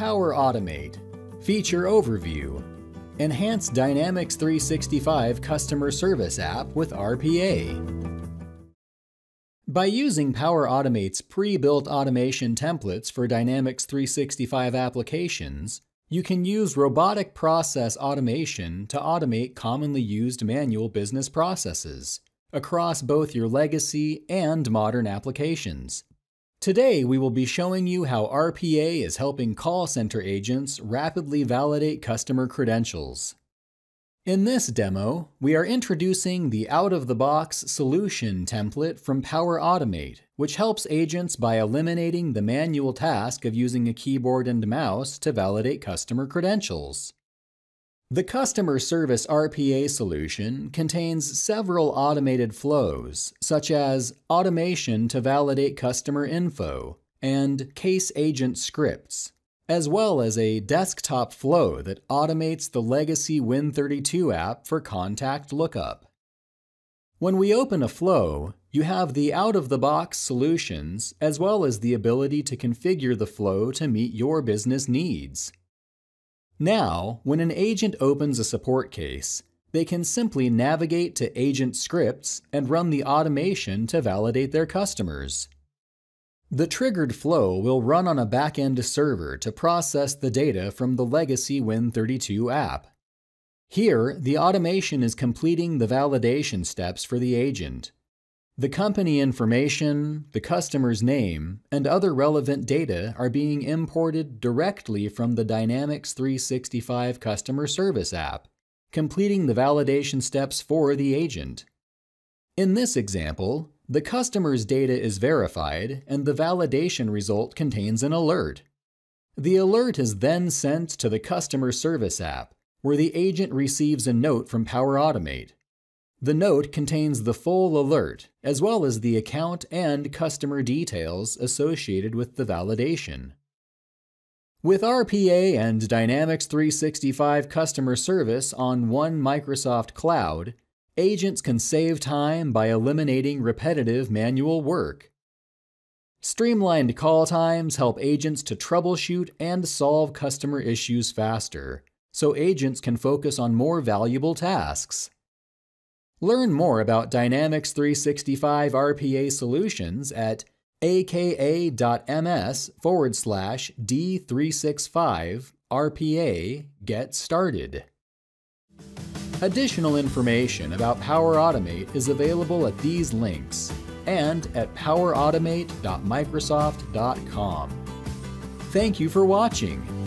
Power Automate, Feature Overview, Enhance Dynamics 365 Customer Service app with RPA. By using Power Automate's pre-built automation templates for Dynamics 365 applications, you can use robotic process automation to automate commonly used manual business processes across both your legacy and modern applications. Today, we will be showing you how RPA is helping call center agents rapidly validate customer credentials. In this demo, we are introducing the out-of-the-box solution template from Power Automate, which helps agents by eliminating the manual task of using a keyboard and mouse to validate customer credentials. The customer service RPA solution contains several automated flows, such as automation to validate customer info and case agent scripts, as well as a desktop flow that automates the legacy Win32 app for contact lookup. When we open a flow, you have the out-of-the-box solutions as well as the ability to configure the flow to meet your business needs. Now, when an agent opens a support case, they can simply navigate to agent scripts and run the automation to validate their customers. The triggered flow will run on a back-end server to process the data from the legacy Win32 app. Here, the automation is completing the validation steps for the agent. The company information, the customer's name, and other relevant data are being imported directly from the Dynamics 365 customer service app, completing the validation steps for the agent. In this example, the customer's data is verified and the validation result contains an alert. The alert is then sent to the customer service app, where the agent receives a note from Power Automate. The note contains the full alert, as well as the account and customer details associated with the validation. With RPA and Dynamics 365 customer service on one Microsoft cloud, agents can save time by eliminating repetitive manual work. Streamlined call times help agents to troubleshoot and solve customer issues faster, so agents can focus on more valuable tasks. Learn more about Dynamics 365 RPA solutions at aka.ms forward slash D365 RPA Get Started. Additional information about Power Automate is available at these links and at powerautomate.microsoft.com. Thank you for watching.